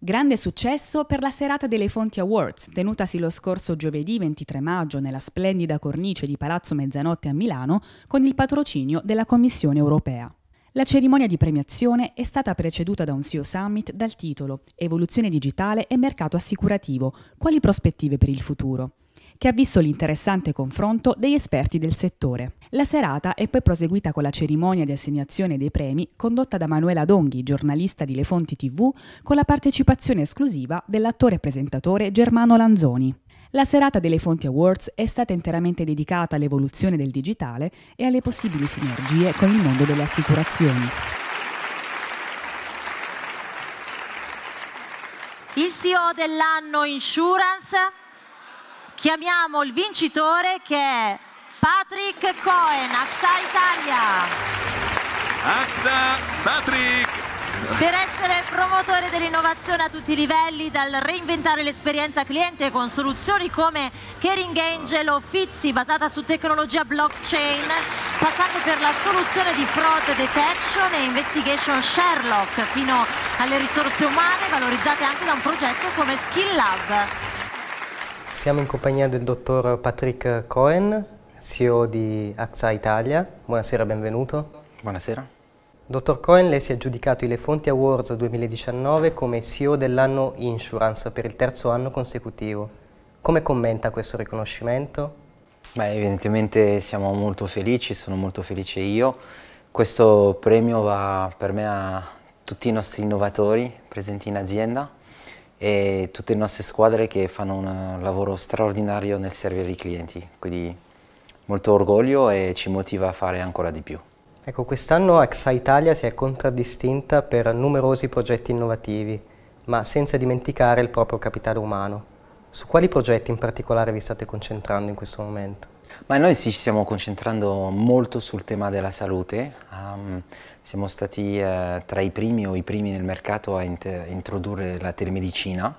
Grande successo per la serata delle Fonti Awards, tenutasi lo scorso giovedì 23 maggio nella splendida cornice di Palazzo Mezzanotte a Milano con il patrocinio della Commissione europea. La cerimonia di premiazione è stata preceduta da un CEO Summit dal titolo Evoluzione digitale e mercato assicurativo, quali prospettive per il futuro? che ha visto l'interessante confronto degli esperti del settore. La serata è poi proseguita con la cerimonia di assegnazione dei premi condotta da Manuela Donghi, giornalista di Le Fonti TV, con la partecipazione esclusiva dell'attore e presentatore Germano Lanzoni. La serata delle Fonti Awards è stata interamente dedicata all'evoluzione del digitale e alle possibili sinergie con il mondo delle assicurazioni. Il CEO dell'anno Insurance Chiamiamo il vincitore che è Patrick Cohen, AXA Italia. AXA Patrick! Per essere promotore dell'innovazione a tutti i livelli, dal reinventare l'esperienza cliente con soluzioni come Caring Angel o Fizzi basata su tecnologia blockchain, passando per la soluzione di fraud detection e investigation Sherlock, fino alle risorse umane valorizzate anche da un progetto come Skill Lab. Siamo in compagnia del dottor Patrick Cohen, CEO di AXA Italia. Buonasera, benvenuto. Buonasera. Dottor Cohen, lei si è aggiudicato i Le Fonti Awards 2019 come CEO dell'anno Insurance per il terzo anno consecutivo. Come commenta questo riconoscimento? Beh, evidentemente siamo molto felici, sono molto felice io. Questo premio va per me a tutti i nostri innovatori presenti in azienda e tutte le nostre squadre che fanno un lavoro straordinario nel servire i clienti, quindi molto orgoglio e ci motiva a fare ancora di più. Ecco, quest'anno AXA Italia si è contraddistinta per numerosi progetti innovativi, ma senza dimenticare il proprio capitale umano. Su quali progetti in particolare vi state concentrando in questo momento? Ma noi ci stiamo concentrando molto sul tema della salute, Ehm, siamo stati eh, tra i primi o i primi nel mercato a introdurre la telemedicina.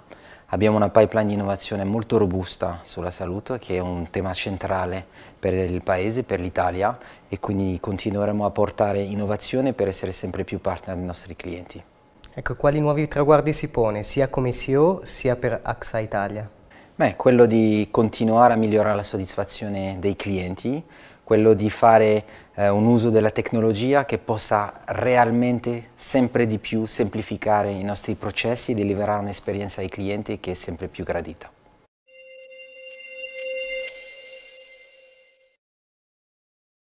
Abbiamo una pipeline di innovazione molto robusta sulla salute che è un tema centrale per il Paese, per l'Italia e quindi continueremo a portare innovazione per essere sempre più partner dei nostri clienti. Ecco, quali nuovi traguardi si pone sia come CEO sia per AXA Italia? Beh, quello di continuare a migliorare la soddisfazione dei clienti, quello di fare eh, un uso della tecnologia che possa realmente sempre di più semplificare i nostri processi e deliverare un'esperienza ai clienti che è sempre più gradita.